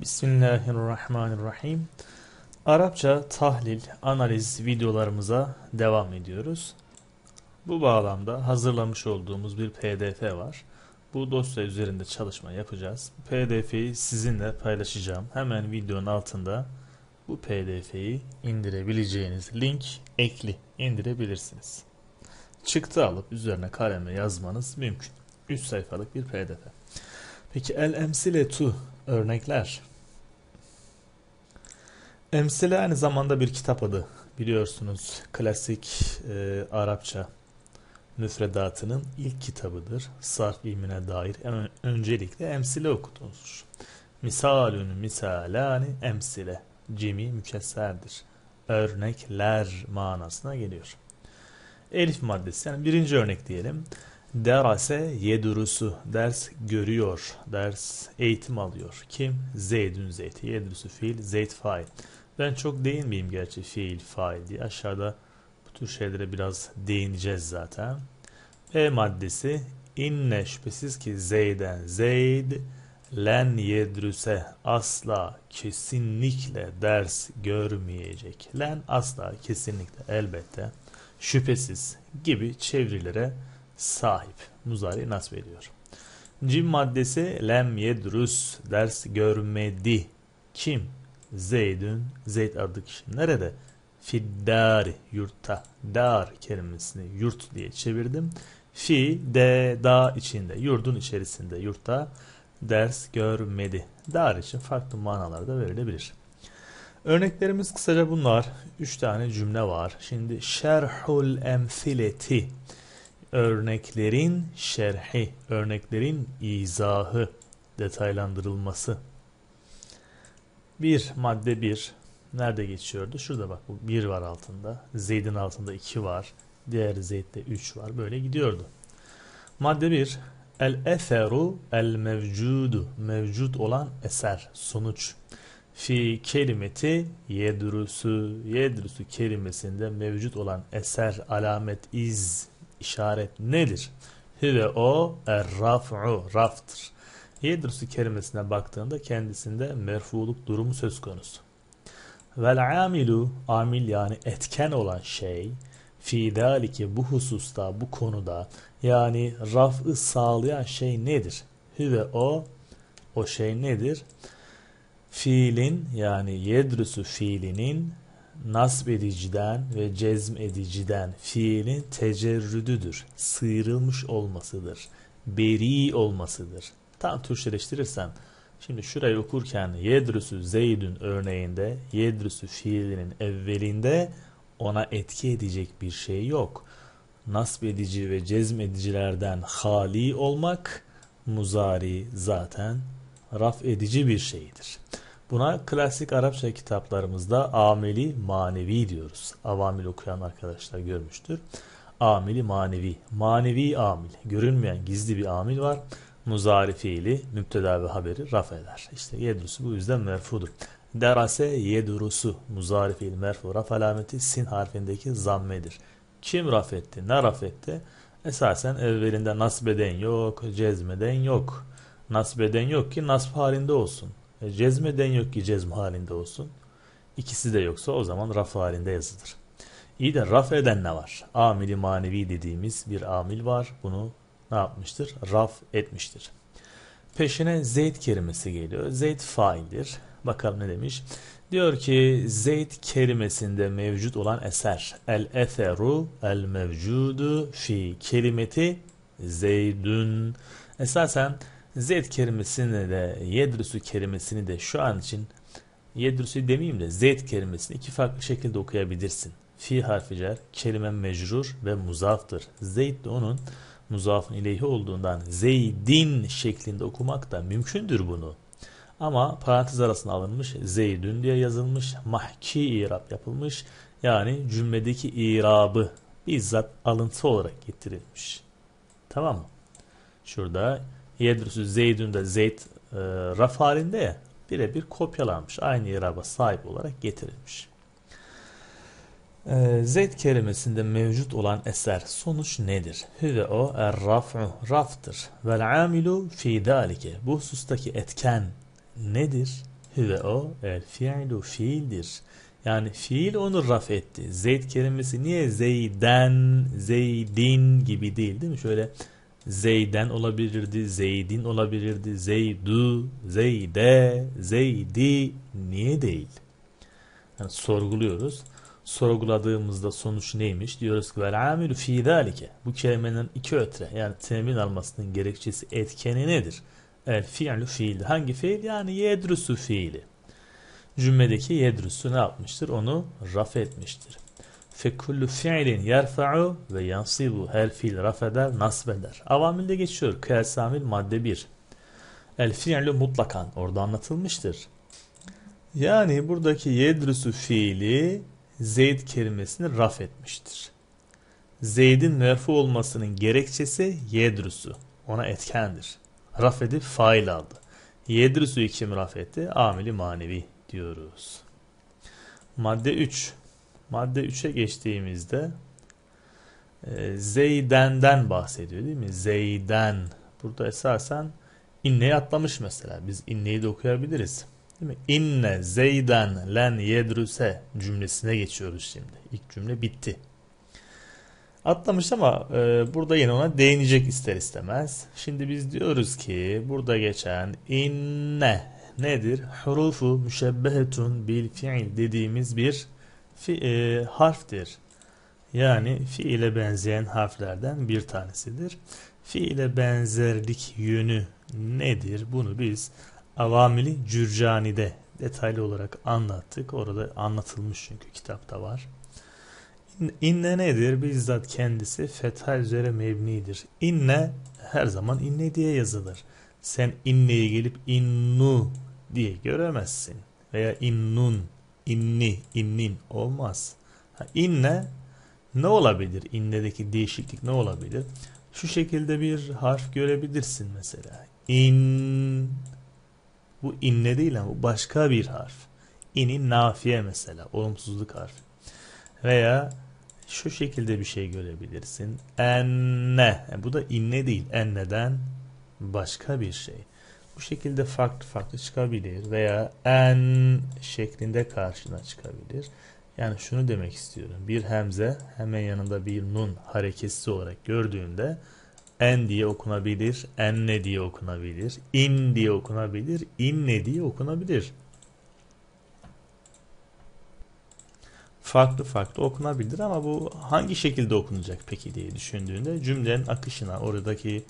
Bismillahirrahmanirrahim. Arapça tahlil, analiz videolarımıza devam ediyoruz. Bu bağlamda hazırlamış olduğumuz bir pdf var. Bu dosya üzerinde çalışma yapacağız. PDF'yi sizinle paylaşacağım. Hemen videonun altında bu pdf'yi indirebileceğiniz link ekli indirebilirsiniz. Çıktı alıp üzerine kaleme yazmanız mümkün. 3 sayfalık bir pdf. Peki el tu örnekler Emsile aynı zamanda bir kitap adı biliyorsunuz klasik e, Arapça müfredatının ilk kitabıdır. Sarf ilmine dair en, öncelikle emsile okutulur. Misalün misalani emsile cimi mükesserdir. Örnekler manasına geliyor. Elif maddesi yani birinci örnek diyelim. Derase yedrusu. Ders görüyor. Ders eğitim alıyor. Kim? Zeydün zeyt. Yedrusu fiil. Zeyt fail. Ben çok değinmeyeyim gerçi fiil fail diye. Aşağıda bu tür şeylere biraz değineceğiz zaten. E maddesi inne şüphesiz ki zeyden zeyd len yedrüse asla kesinlikle ders görmeyecek. Len asla kesinlikle elbette şüphesiz gibi çevirilere sahip. Muzari nasip ediyor. Cim maddesi lem yedrus ders görmedi. Kim? Zeydün. Zeyd adlı kişi. Nerede? Fiddar yurtta. Dar kelimesini yurt diye çevirdim. Fi de da içinde. Yurdun içerisinde yurtta ders görmedi. Dar için farklı manalar da verilebilir. Örneklerimiz kısaca bunlar. Üç tane cümle var. Şimdi şerhul emsileti örneklerin şerhi, örneklerin izahı, detaylandırılması. Bir madde bir nerede geçiyordu? Şurada bak bu bir var altında. Zeyd'in altında iki var. Diğer Zeyd'de üç var. Böyle gidiyordu. Madde bir El eseru el mevcudu. Mevcut olan eser, sonuç. Fi kelimeti yedrusu. Yedrusu kelimesinde mevcut olan eser, alamet, iz işaret nedir? Hüve o er-raf'u raftır. Yedrusu kelimesine baktığında kendisinde merfuluk durumu söz konusu. Vel amilu amil yani etken olan şey fi dalike bu hususta bu konuda yani raf'ı sağlayan şey nedir? Hüve o o şey nedir? Fiilin yani yedrusu fiilinin nasb ediciden ve cezm ediciden fiilin tecerrüdüdür. Sıyrılmış olmasıdır. Beri olmasıdır. Tam Türkçeleştirirsem şimdi şurayı okurken yedrüsü zeydün örneğinde yedrüsü fiilinin evvelinde ona etki edecek bir şey yok. Nasb edici ve cezm edicilerden hali olmak muzari zaten raf edici bir şeydir. Buna klasik Arapça kitaplarımızda ameli manevi diyoruz. Avamil okuyan arkadaşlar görmüştür. Ameli manevi. Manevi amil. Görünmeyen gizli bir amil var. Muzari fiili, müpteda ve haberi raf eder. İşte yedrusu bu yüzden merfudur. Derase yedurusu. Muzari fiil merfu raf alameti sin harfindeki zammedir. Kim raf etti? Ne raf etti? Esasen evvelinde nasbeden yok, cezmeden yok. Nasbeden yok ki nasb halinde olsun. E, cezmeden yok ki cezm halinde olsun. İkisi de yoksa o zaman raf halinde yazılır. İyi de raf eden ne var? Amili manevi dediğimiz bir amil var. Bunu ne yapmıştır? Raf etmiştir. Peşine Zeyd kelimesi geliyor. Zeyd faildir. Bakalım ne demiş? Diyor ki Zeyd kelimesinde mevcut olan eser. El eseru el mevcudu fi kelimeti Zeydün. Esasen zed kelimesini de yedrusu kelimesini de şu an için yedrusu demeyeyim de zed kelimesini iki farklı şekilde okuyabilirsin. Fi harfi cer, kelime mecrur ve muzaftır. Zeyd de onun muzafın ileyhi olduğundan zeydin şeklinde okumak da mümkündür bunu. Ama parantez arasına alınmış, zeydün diye yazılmış, mahki irab yapılmış. Yani cümledeki irabı bizzat alıntı olarak getirilmiş. Tamam mı? Şurada Yedrüsü Zeydün de Zeyd e, raf halinde ya birebir kopyalanmış. Aynı iraba sahip olarak getirilmiş. E, kelimesinde mevcut olan eser sonuç nedir? Hüve o er raf'u raftır. Vel amilu fi dalike. Bu husustaki etken nedir? Hüve o el fiilu fiildir. Yani fiil onu raf etti. Zeyd kelimesi niye zeyden, zeydin gibi değil değil mi? Şöyle Zeyden olabilirdi, Zeydin olabilirdi, Zeydu, Zeyde, Zeydi. Niye değil? Yani sorguluyoruz. Sorguladığımızda sonuç neymiş? Diyoruz ki vel amilü fî zâlike. Bu kelimenin iki ötre yani temin almasının gerekçesi etkeni nedir? El fiilü fiil. Hangi fiil? Yani yedrusu fiili. Cümledeki yedrusu ne yapmıştır? Onu raf etmiştir. فَكُلُّ fiilin yerfa'u ve yansibu her fiil rafeder, nasbeder. Avamilde geçiyor. Kıyasamil madde 1. El fiilü mutlakan. Orada anlatılmıştır. Yani buradaki yedrusu fiili Zeyd kelimesini raf etmiştir. Zeyd'in merfu olmasının gerekçesi yedrusu. Ona etkendir. Raf edip fail aldı. Yedrusu'yu kim raf etti? Amili manevi diyoruz. Madde 3 madde 3'e geçtiğimizde e, zeydenden bahsediyor değil mi? Zeyden. Burada esasen inneyi atlamış mesela. Biz inneyi de okuyabiliriz. Değil mi? İnne zeyden len yedrüse cümlesine geçiyoruz şimdi. İlk cümle bitti. Atlamış ama e, burada yine ona değinecek ister istemez. Şimdi biz diyoruz ki burada geçen inne nedir? Hurufu müşebbehetun bil fiil dediğimiz bir fi, e, harftir. Yani fiile benzeyen harflerden bir tanesidir. Fi ile benzerlik yönü nedir? Bunu biz Avamili Cürcani'de detaylı olarak anlattık. Orada anlatılmış çünkü kitapta var. İnne nedir? Bizzat kendisi fetha üzere mebnidir. İnne her zaman inne diye yazılır. Sen inneye gelip innu diye göremezsin. Veya innun inni, innin olmaz. Ha, inne ne olabilir? İnnedeki değişiklik ne olabilir? Şu şekilde bir harf görebilirsin mesela. İn bu inne değil ama bu başka bir harf. İni nafiye mesela olumsuzluk harfi. Veya şu şekilde bir şey görebilirsin. Enne. Yani bu da inne değil. Enneden başka bir şey. Bu şekilde farklı farklı çıkabilir veya en şeklinde karşına çıkabilir. Yani şunu demek istiyorum. Bir hemze hemen yanında bir nun hareketsiz olarak gördüğünde en diye okunabilir, en ne diye okunabilir, in diye okunabilir, in ne diye okunabilir. Farklı farklı okunabilir ama bu hangi şekilde okunacak peki diye düşündüğünde cümlenin akışına, oradaki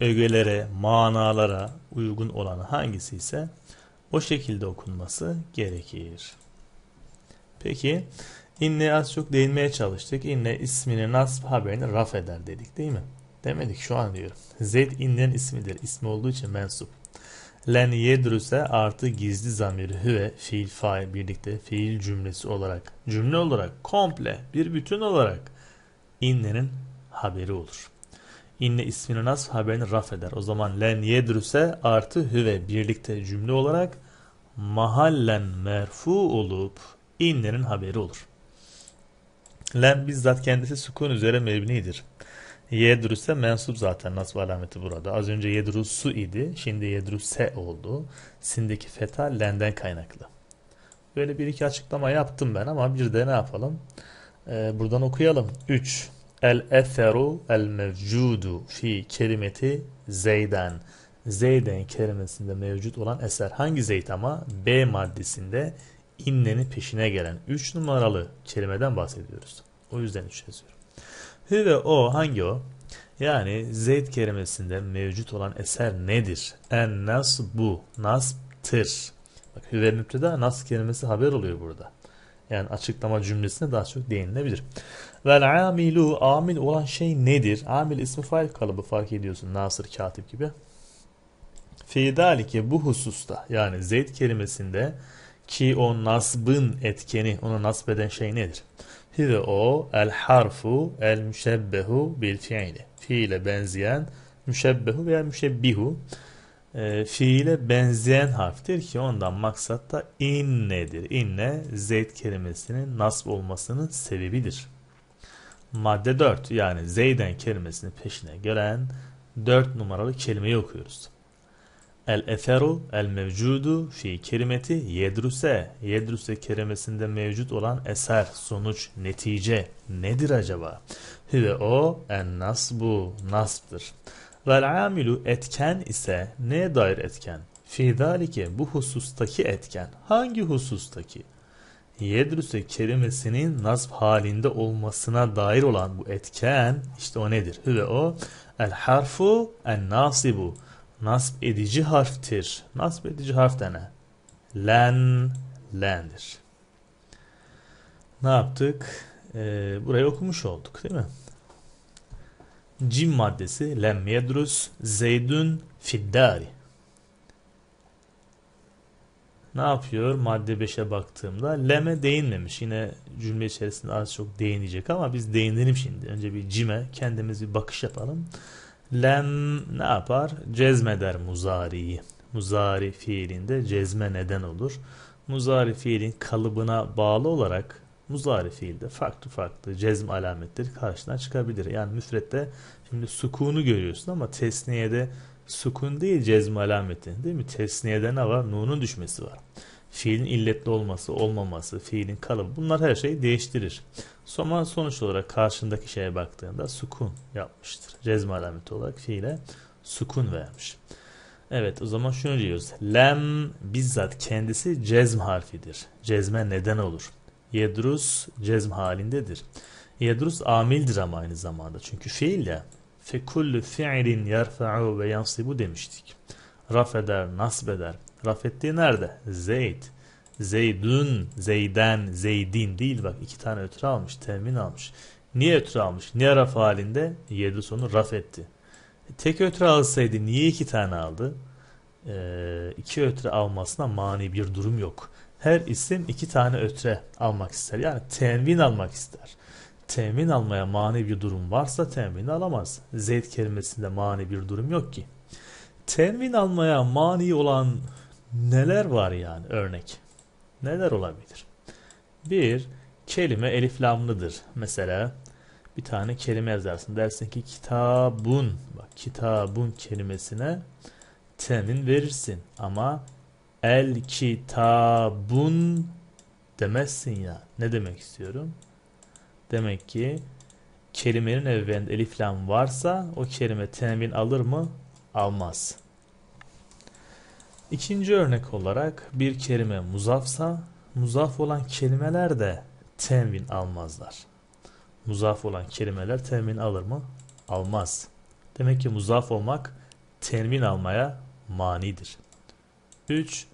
ögelere, manalara uygun olan hangisi ise o şekilde okunması gerekir. Peki inne az çok değinmeye çalıştık. İnne ismini nasb haberini raf eder dedik değil mi? Demedik şu an diyorum. Zeyd innen ismidir. İsmi olduğu için mensup. Len yedruse artı gizli zamiri hüve fiil fail birlikte fiil cümlesi olarak cümle olarak komple bir bütün olarak innenin haberi olur inne ismini nas haberini raf eder. O zaman len yedrüse artı hüve birlikte cümle olarak mahallen merfu olup inlerin haberi olur. Len bizzat kendisi sukun üzere mebnidir. Yedrüse mensup zaten nasıl alameti burada. Az önce yedrusu idi. Şimdi yedruse oldu. Sindeki feta lenden kaynaklı. Böyle bir iki açıklama yaptım ben ama bir de ne yapalım? Ee, buradan okuyalım. 3. El eseru el mevcudu fi kelimeti zeyden. Zeyden kelimesinde mevcut olan eser hangi zeyt ama? B maddesinde innenin peşine gelen 3 numaralı kelimeden bahsediyoruz. O yüzden 3 yazıyorum. ve o hangi o? Yani zeyt kelimesinde mevcut olan eser nedir? En nas bu. Nasb'tır. Bak hüve müpteda nas kelimesi haber oluyor burada yani açıklama cümlesine daha çok değinilebilir. Vel amilu amil olan şey nedir? Amil ismi fail kalıbı fark ediyorsun Nasır Katip gibi. Fidalike bu hususta yani zeyt kelimesinde ki o nasbın etkeni ona nasb eden şey nedir? Hive o el harfu el müşebbehu bil fiili. Fiile benzeyen müşebbehu veya müşebbihu e, fiile benzeyen harftir ki ondan maksat da innedir. İnne zeyd kelimesinin nasb olmasının sebebidir. Madde 4 yani zeyden kelimesinin peşine gelen 4 numaralı kelimeyi okuyoruz. El eferu el mevcudu fi kelimeti yedruse. Yedruse kelimesinde mevcut olan eser, sonuç, netice nedir acaba? Hüve o en nasbu, nasbdır. Vel amilu etken ise neye dair etken? Fi zalike bu husustaki etken. Hangi husustaki? Yedrüse kelimesinin nasb halinde olmasına dair olan bu etken işte o nedir? Ve o el harfu en nasibu. Nasb edici harftir. Nasb edici harf de ne? Len, lendir. Ne yaptık? Ee, burayı okumuş olduk değil mi? Cim maddesi lem yedrus zeydün fiddari. Ne yapıyor? Madde 5'e baktığımda leme değinmemiş. Yine cümle içerisinde az çok değinecek ama biz değinelim şimdi. Önce bir cime kendimiz bir bakış yapalım. Lem ne yapar? Cezmeder muzariyi. Muzari fiilinde cezme neden olur. Muzari fiilin kalıbına bağlı olarak muzari fiilde farklı farklı cezm alametleri karşına çıkabilir. Yani müfrette şimdi sukunu görüyorsun ama tesniyede sukun değil cezm alameti değil mi? Tesniyede ne var? Nun'un düşmesi var. Fiilin illetli olması, olmaması, fiilin kalıbı bunlar her şeyi değiştirir. Sonra sonuç olarak karşındaki şeye baktığında sukun yapmıştır. Cezm alameti olarak fiile sukun vermiş. Evet o zaman şunu diyoruz. Lem bizzat kendisi cezm harfidir. Cezme neden olur. Yedrus cezm halindedir. Yedrus amildir ama aynı zamanda. Çünkü fiil ya. Fe kullu fi'lin yerfa'u ve yansibu demiştik. Raf eder, nasb eder. Raf ettiği nerede? Zeyd. zeydun, Zeyden, Zeydin değil bak iki tane ötürü almış, temin almış. Niye ötürü almış? Niye raf halinde? Yedrus onu raf etti. E, tek ötürü alsaydı niye iki tane aldı? Ee, iki ötürü almasına mani bir durum yok her isim iki tane ötre almak ister. Yani temin almak ister. Temin almaya mani bir durum varsa tenvin alamaz. Zeyd kelimesinde mani bir durum yok ki. Temin almaya mani olan neler var yani örnek? Neler olabilir? Bir, kelime eliflamlıdır. Mesela bir tane kelime yazarsın. Dersin ki kitabun. Bak kitabun kelimesine temin verirsin. Ama El kitabun demezsin ya. Ne demek istiyorum? Demek ki kelimenin evvelinde elif lam varsa o kelime temin alır mı? Almaz. İkinci örnek olarak bir kelime muzafsa muzaf olan kelimeler de tenvin almazlar. Muzaf olan kelimeler tenvin alır mı? Almaz. Demek ki muzaf olmak tenvin almaya manidir. 3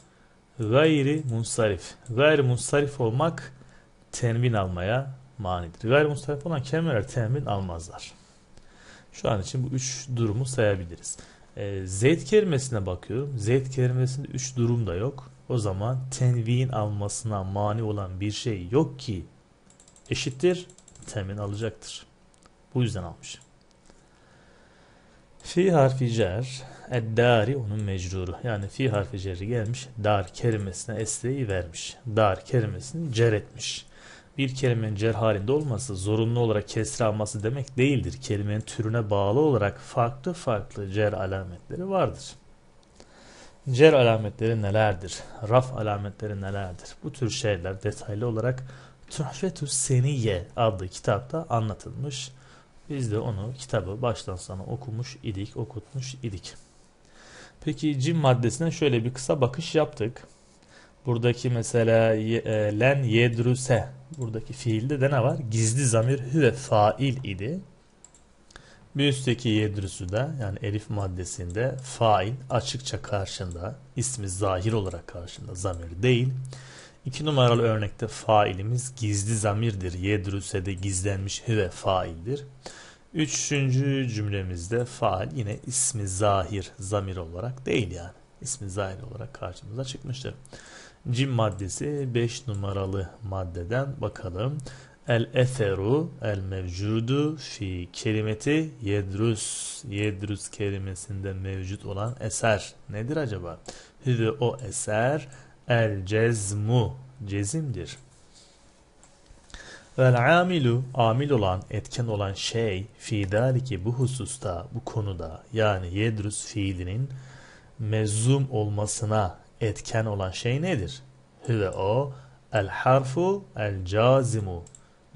gayri munsarif. Gayri munsarif olmak tenvin almaya manidir. Gayri munsarif olan kelimeler tenvin almazlar. Şu an için bu üç durumu sayabiliriz. E, zeyt kelimesine bakıyorum. Zeyt kelimesinde üç durum da yok. O zaman tenvin almasına mani olan bir şey yok ki eşittir temin alacaktır. Bu yüzden almış. Fi harfi cer Eddari onun mecruru. Yani fi harfi cerri gelmiş. Dar kelimesine esreyi vermiş. Dar kelimesini cer etmiş. Bir kelimenin cer halinde olması zorunlu olarak kesre alması demek değildir. Kelimenin türüne bağlı olarak farklı farklı cer alametleri vardır. Cer alametleri nelerdir? Raf alametleri nelerdir? Bu tür şeyler detaylı olarak Tuhfetü Seniye adlı kitapta anlatılmış. Biz de onu kitabı baştan sona okumuş idik, okutmuş idik. Peki cim maddesine şöyle bir kısa bakış yaptık. Buradaki mesela e, len Yedruse buradaki fiilde de ne var? Gizli zamir hüve fail idi. Bir üstteki yedrüsü de yani elif maddesinde fail açıkça karşında ismi zahir olarak karşında zamir değil. İki numaralı örnekte failimiz gizli zamirdir. Yedrüse de gizlenmiş hüve faildir. Üçüncü cümlemizde faal yine ismi zahir, zamir olarak değil yani. İsmi zahir olarak karşımıza çıkmıştır. Cim maddesi 5 numaralı maddeden bakalım. El eferu el mevcudu fi kelimeti yedrus. Yedrus kelimesinde mevcut olan eser nedir acaba? Hüve o eser el cezmu cezimdir. Vel amilu, amil olan, etken olan şey, ki bu hususta, bu konuda, yani yedrus fiilinin mezum olmasına etken olan şey nedir? Hüve o, el harfu, el cazimu.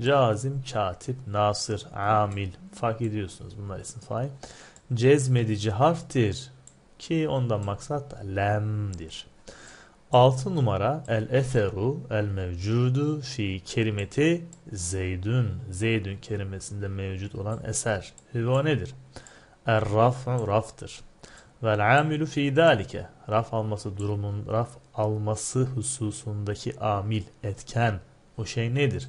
Cazim, katip, nasır, amil. Fark ediyorsunuz bunlar isim fail. Cezmedici harftir ki ondan maksat lem'dir. 6 numara el eseru el mevcudu fi kelimeti zeydün. Zeydün kelimesinde mevcut olan eser. Hüva nedir? Er raf raftır. Vel amilu fi dalike. Raf alması durumun raf alması hususundaki amil, etken. O şey nedir?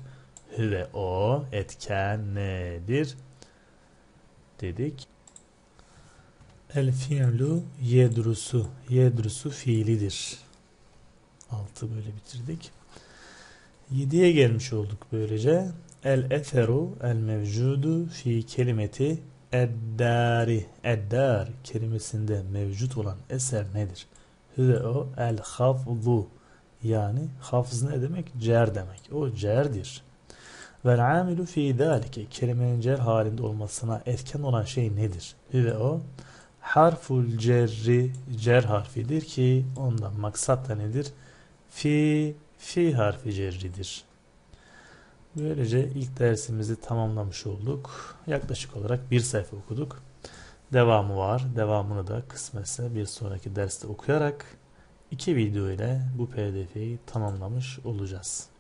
Hüve o etken nedir? Dedik. El fi'lu yedrusu. Yedrusu fiilidir. 6 böyle bitirdik. 7'ye gelmiş olduk böylece. El eferu el mevcudu fi kelimeti eddari. Eddar kelimesinde mevcut olan eser nedir? Hüve o el hafzu. Yani hafız ne demek? Cer demek. O cerdir. Vel amilu fi dalike. Kelimenin cer halinde olmasına etken olan şey nedir? Hüve o harful cerri. Cer harfidir ki ondan maksat da nedir? fi fi harfi cerridir. Böylece ilk dersimizi tamamlamış olduk. Yaklaşık olarak bir sayfa okuduk. Devamı var. Devamını da kısmetse bir sonraki derste okuyarak iki video ile bu pdf'yi tamamlamış olacağız.